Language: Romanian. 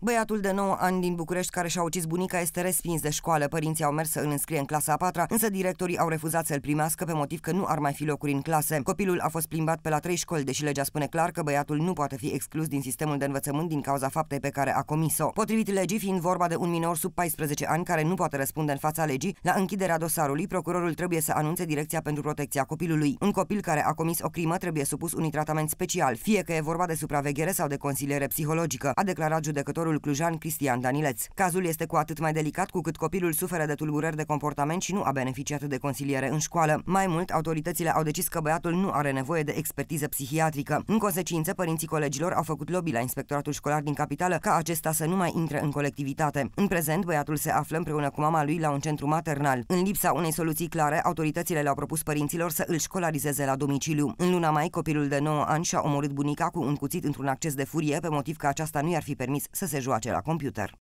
Băiatul de 9 ani din București care și-a ucis bunica este respins de școală. Părinții au mers să îl înscrie în clasa a patra, însă directorii au refuzat să-l primească pe motiv că nu ar mai fi locuri în clase. Copilul a fost plimbat pe la trei școli, deși legea spune clar că băiatul nu poate fi exclus din sistemul de învățământ din cauza faptei pe care a comis-o. Potrivit legii, fiind vorba de un minor sub 14 ani care nu poate răspunde în fața legii, la închiderea dosarului, procurorul trebuie să anunțe Direcția pentru Protecția Copilului. Un copil care a comis o crimă trebuie supus unui tratament special, fie că e vorba de supraveghere sau de consiliere psihologică, a declarat judecătorul judecătorul clujan Cristian Danileț. Cazul este cu atât mai delicat cu cât copilul suferă de tulburări de comportament și nu a beneficiat de consiliere în școală. Mai mult, autoritățile au decis că băiatul nu are nevoie de expertiză psihiatrică. În consecință, părinții colegilor au făcut lobby la inspectoratul școlar din capitală ca acesta să nu mai intre în colectivitate. În prezent, băiatul se află împreună cu mama lui la un centru maternal. În lipsa unei soluții clare, autoritățile le-au propus părinților să îl școlarizeze la domiciliu. În luna mai, copilul de 9 ani și-a omorât bunica cu un cuțit într-un acces de furie pe motiv că aceasta nu i-ar fi permis să se se joace la computer.